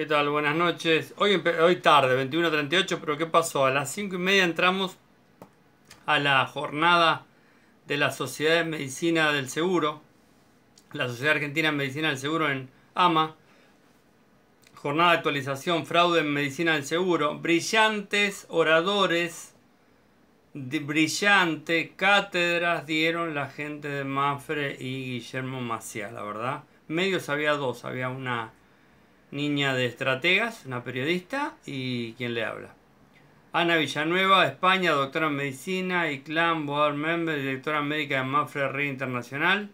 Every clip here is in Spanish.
¿Qué tal? Buenas noches. Hoy, hoy tarde, 21.38, pero ¿qué pasó? A las 5 y media entramos a la jornada de la Sociedad de Medicina del Seguro, la Sociedad Argentina de Medicina del Seguro en AMA. Jornada de actualización, fraude en medicina del seguro. Brillantes oradores, de brillante cátedras dieron la gente de Mafre y Guillermo Maciá, la verdad. Medios había dos, había una niña de estrategas, una periodista, y quien le habla. Ana Villanueva, España, doctora en medicina, y Clan Board Member, directora médica de Mafre Re Internacional.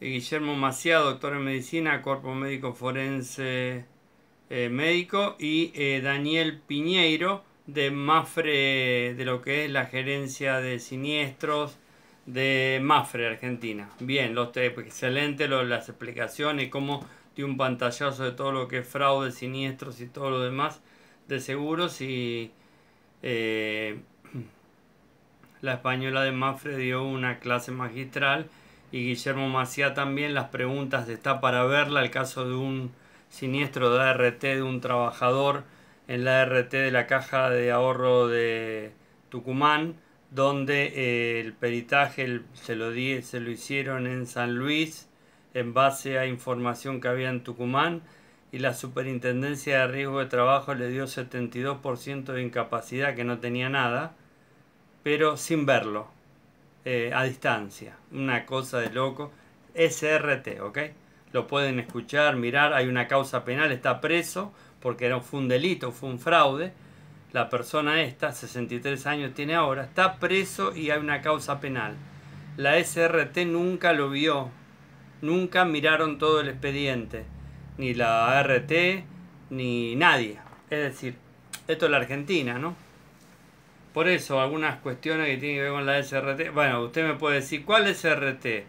Y Guillermo Maciá, doctor en medicina, cuerpo médico forense eh, médico. Y eh, Daniel Piñeiro, de Mafre, de lo que es la gerencia de siniestros de Mafre, Argentina. Bien, los, excelente las explicaciones, cómo de un pantallazo de todo lo que es fraude, siniestros y todo lo demás de seguros y eh, la española de Mafre dio una clase magistral y Guillermo Macía también las preguntas de está para verla, el caso de un siniestro de ART de un trabajador en la ART de la caja de ahorro de Tucumán, donde eh, el peritaje se, lo se lo hicieron en San Luis, en base a información que había en Tucumán y la Superintendencia de Riesgo de Trabajo le dio 72% de incapacidad que no tenía nada, pero sin verlo, eh, a distancia, una cosa de loco, SRT, ¿ok? Lo pueden escuchar, mirar, hay una causa penal, está preso porque no fue un delito, fue un fraude. La persona esta, 63 años tiene ahora, está preso y hay una causa penal. La SRT nunca lo vio, nunca miraron todo el expediente, ni la ART, ni nadie. Es decir, esto es la Argentina, ¿no? Por eso, algunas cuestiones que tienen que ver con la SRT. Bueno, usted me puede decir, ¿cuál es SRT?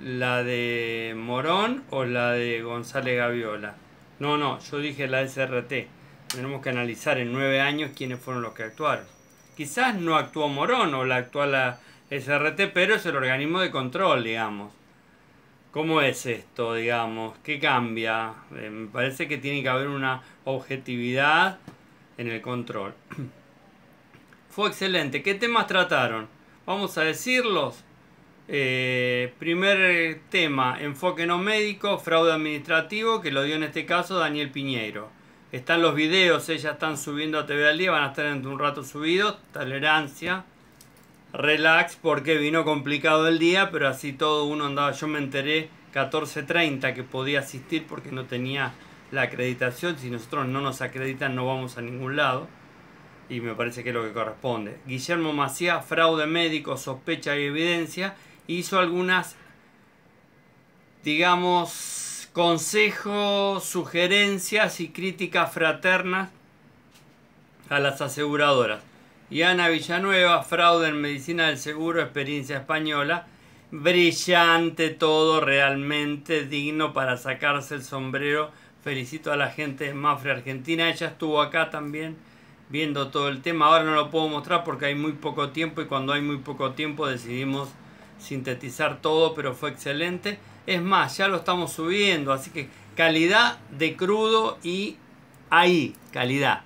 ¿La de Morón o la de González Gaviola? No, no, yo dije la SRT. Tenemos que analizar en nueve años quiénes fueron los que actuaron. Quizás no actuó Morón o la actual SRT, pero es el organismo de control, digamos. ¿Cómo es esto, digamos? ¿Qué cambia? Eh, me parece que tiene que haber una objetividad en el control. Fue excelente. ¿Qué temas trataron? Vamos a decirlos. Eh, primer tema, enfoque no médico, fraude administrativo, que lo dio en este caso Daniel Piñeiro. Están los videos, ellas están subiendo a TV al día, van a estar en un rato subidos. Tolerancia relax porque vino complicado el día, pero así todo uno andaba. Yo me enteré 14.30 que podía asistir porque no tenía la acreditación. Si nosotros no nos acreditan no vamos a ningún lado. Y me parece que es lo que corresponde. Guillermo Macías, fraude médico, sospecha y evidencia, hizo algunas, digamos, consejos, sugerencias y críticas fraternas a las aseguradoras y Ana Villanueva, fraude en medicina del seguro, experiencia española. Brillante todo, realmente digno para sacarse el sombrero. Felicito a la gente de Mafre Argentina, ella estuvo acá también viendo todo el tema. Ahora no lo puedo mostrar porque hay muy poco tiempo y cuando hay muy poco tiempo decidimos sintetizar todo, pero fue excelente. Es más, ya lo estamos subiendo, así que calidad de crudo y ahí, calidad.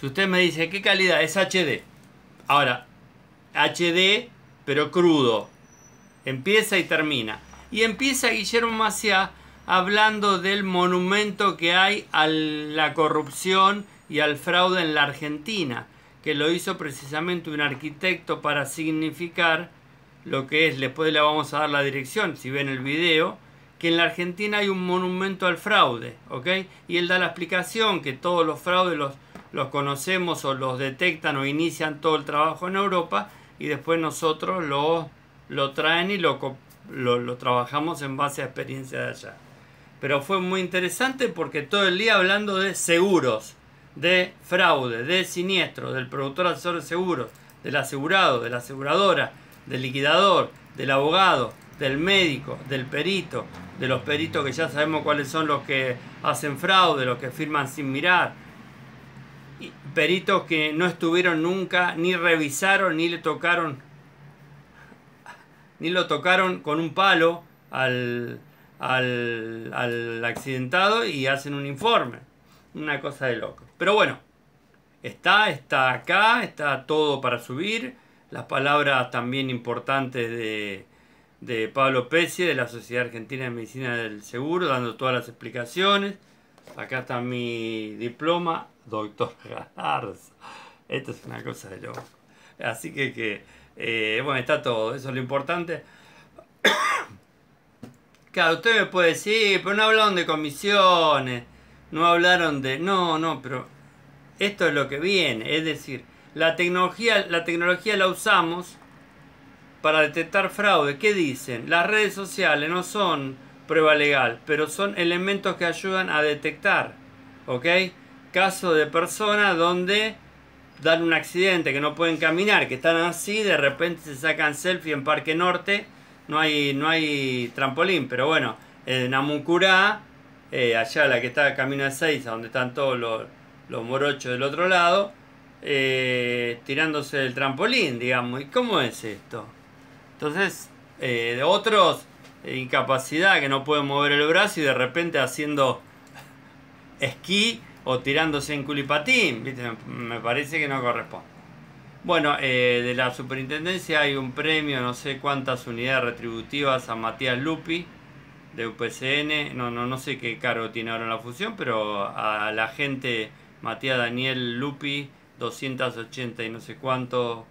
Si usted me dice, ¿qué calidad? Es HD. Ahora, HD, pero crudo. Empieza y termina. Y empieza Guillermo Maciá hablando del monumento que hay a la corrupción y al fraude en la Argentina, que lo hizo precisamente un arquitecto para significar lo que es, después le vamos a dar la dirección, si ven el video, que en la Argentina hay un monumento al fraude, ¿ok? Y él da la explicación que todos los fraudes los, los conocemos o los detectan o inician todo el trabajo en Europa y después nosotros lo, lo traen y lo, lo, lo trabajamos en base a experiencia de allá. Pero fue muy interesante porque todo el día hablando de seguros, de fraude, de siniestro, del productor asesor de seguros, del asegurado, de la aseguradora, del liquidador, del abogado, del médico, del perito, de los peritos que ya sabemos cuáles son los que hacen fraude, los que firman sin mirar, peritos que no estuvieron nunca, ni revisaron, ni le tocaron, ni lo tocaron con un palo al, accidentado y hacen un informe. Una cosa de loco. Pero bueno, está, está acá, está todo para subir. Las palabras también importantes de, de Pablo Pesci, de la Sociedad Argentina de Medicina del Seguro, dando todas las explicaciones. Acá está mi diploma doctor Ganars. Esto es una cosa de loco. Así que, que eh, bueno, está todo. Eso es lo importante. claro, usted me puede decir, pero no hablaron de comisiones. No hablaron de... No, no, pero esto es lo que viene. Es decir, la tecnología la, tecnología la usamos para detectar fraude. ¿Qué dicen? Las redes sociales no son prueba legal, pero son elementos que ayudan a detectar. ¿Ok? caso de personas donde dan un accidente, que no pueden caminar, que están así, de repente se sacan selfie en Parque Norte, no hay, no hay trampolín, pero bueno, en Amuncurá, eh, allá la que está camino de seis donde están todos los, morochos del otro lado, eh, tirándose del trampolín, digamos. ¿Y cómo es esto? Entonces, eh, de otros, incapacidad, que no pueden mover el brazo y de repente haciendo esquí o tirándose en culipatín, me parece que no corresponde. Bueno, eh, de la superintendencia hay un premio, no sé cuántas unidades retributivas a Matías Lupi de UPCN, no, no, no sé qué cargo tiene ahora la fusión, pero a la gente Matías Daniel Lupi, 280 y no sé cuánto,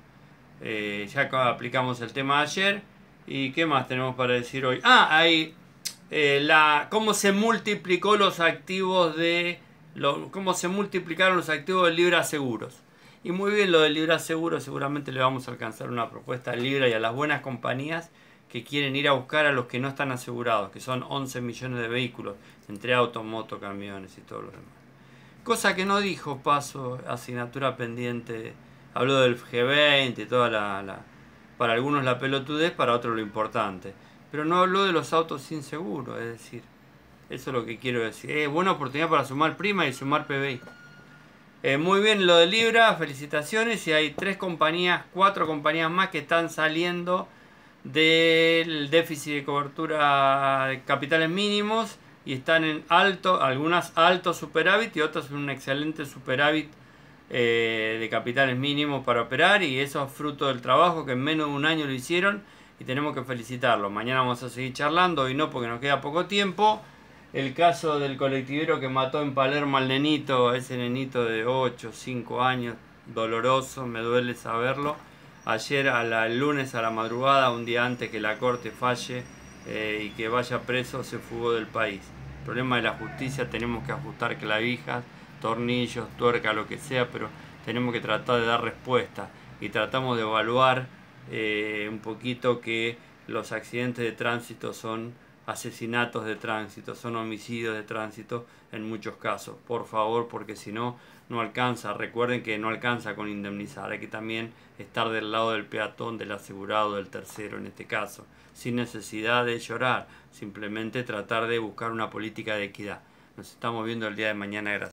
eh, ya aplicamos el tema ayer. ¿Y qué más tenemos para decir hoy? Ah, hay eh, la, cómo se multiplicó los activos de cómo se multiplicaron los activos de Libra Seguros. Y muy bien lo de Libra Seguros, seguramente le vamos a alcanzar una propuesta a Libra y a las buenas compañías que quieren ir a buscar a los que no están asegurados, que son 11 millones de vehículos, entre autos, motos, camiones y todo lo demás. Cosa que no dijo Paso, asignatura pendiente, habló del G20 y toda la... Para algunos la pelotudez, para otros lo importante. Pero no habló de los autos sin seguro, es decir, eso es lo que quiero decir. es eh, buena oportunidad para sumar prima y sumar PBI. Eh, muy bien lo de Libra, felicitaciones. Y hay tres compañías, cuatro compañías más que están saliendo del déficit de cobertura de capitales mínimos y están en alto, algunas alto superávit y otras en un excelente superávit eh, de capitales mínimos para operar y eso es fruto del trabajo que en menos de un año lo hicieron y tenemos que felicitarlo. Mañana vamos a seguir charlando, hoy no porque nos queda poco tiempo el caso del colectivero que mató en Palermo al nenito, ese nenito de 8, 5 años, doloroso, me duele saberlo. Ayer, a la, lunes a la madrugada, un día antes que la corte falle eh, y que vaya preso, se fugó del país. El problema de la justicia, tenemos que ajustar clavijas, tornillos, tuerca, lo que sea, pero tenemos que tratar de dar respuesta y tratamos de evaluar eh, un poquito que los accidentes de tránsito son asesinatos de tránsito, son homicidios de tránsito en muchos casos. Por favor, porque si no, no alcanza. Recuerden que no alcanza con indemnizar, hay que también estar del lado del peatón, del asegurado, del tercero en este caso, sin necesidad de llorar, simplemente tratar de buscar una política de equidad. Nos estamos viendo el día de mañana, gracias.